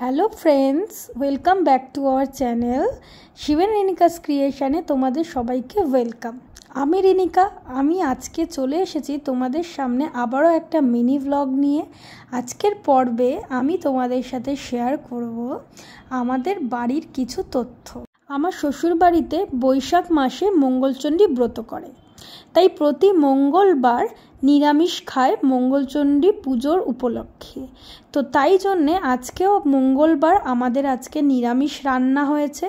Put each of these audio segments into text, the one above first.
Hello friends welcome back to our channel শিবেন রেনিকাস ক্রিয়েশানে তোমাদের সবাইকে ওয়েলকাম আমি রেনিকা আমি আজকে চলে এসেছি তোমাদের সামনে আবারও একটা মিনি ভ্লগ নিয়ে আজকের পর্বে আমি তোমাদের সাথে শেয়ার করব আমাদের বাড়ির কিছু তথ্য আমার শ্বশুরবাড়িতে বৈশাখ মাসে মঙ্গলচণ্ডী ব্রত করে তাই প্রতি মঙ্গলবার নিরামিষ খায় মঙ্গলচণ্ডী পুজোর উপলক্ষে তো তাই জন্যে আজকেও মঙ্গলবার আমাদের আজকে নিরামিষ রান্না হয়েছে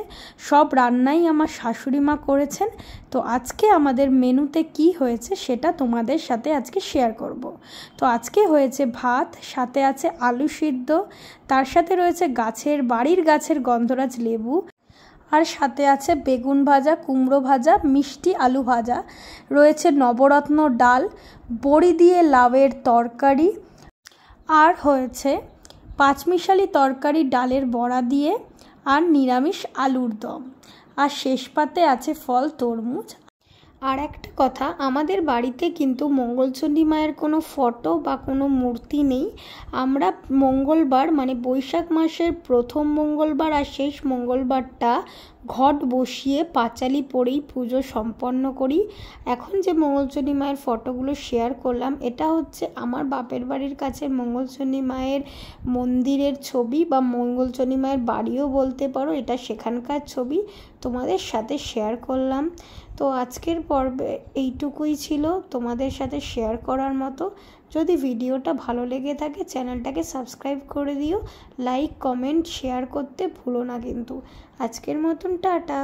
সব রান্নাই আমার শাশুড়ি মা করেছেন তো আজকে আমাদের মেনুতে কি হয়েছে সেটা তোমাদের সাথে আজকে শেয়ার করব। তো আজকে হয়েছে ভাত সাথে আছে আলু সিদ্ধ তার সাথে রয়েছে গাছের বাড়ির গাছের গন্ধরাজ লেবু আর সাথে আছে বেগুন ভাজা কুমড়ো ভাজা মিষ্টি আলু ভাজা রয়েছে নবরত্ন ডাল বড়ি দিয়ে লাউয়ের তরকারি আর হয়েছে পাঁচমিশালি তরকারি ডালের বড়া দিয়ে আর নিরামিষ আলুর দম আর শেষ পাতে আছে ফল তরমুজ আর একটা কথা আমাদের বাড়িতে কিন্তু মঙ্গলচণ্ডী মায়ের কোনো ফটো বা কোনো মূর্তি নেই আমরা মঙ্গলবার মানে বৈশাখ মাসের প্রথম মঙ্গলবার আর শেষ মঙ্গলবারটা ঘট বসিয়ে পাঁচালি পরেই পুজো সম্পন্ন করি এখন যে মঙ্গলচণ্ডী মায়ের ফটোগুলো শেয়ার করলাম এটা হচ্ছে আমার বাপের বাড়ির কাছে মঙ্গলচণ্ডী মায়ের মন্দিরের ছবি বা মঙ্গলচণ্ডী মায়ের বাড়িও বলতে পারো এটা সেখানকার ছবি তোমাদের সাথে শেয়ার করলাম তো আজকের পর্বে এইটুকুই ছিল তোমাদের সাথে শেয়ার করার মতো যদি ভিডিওটা ভালো লেগে থাকে চ্যানেলটাকে সাবস্ক্রাইব করে দিও লাইক কমেন্ট শেয়ার করতে ভুলো না কিন্তু আজকের মতন টাটা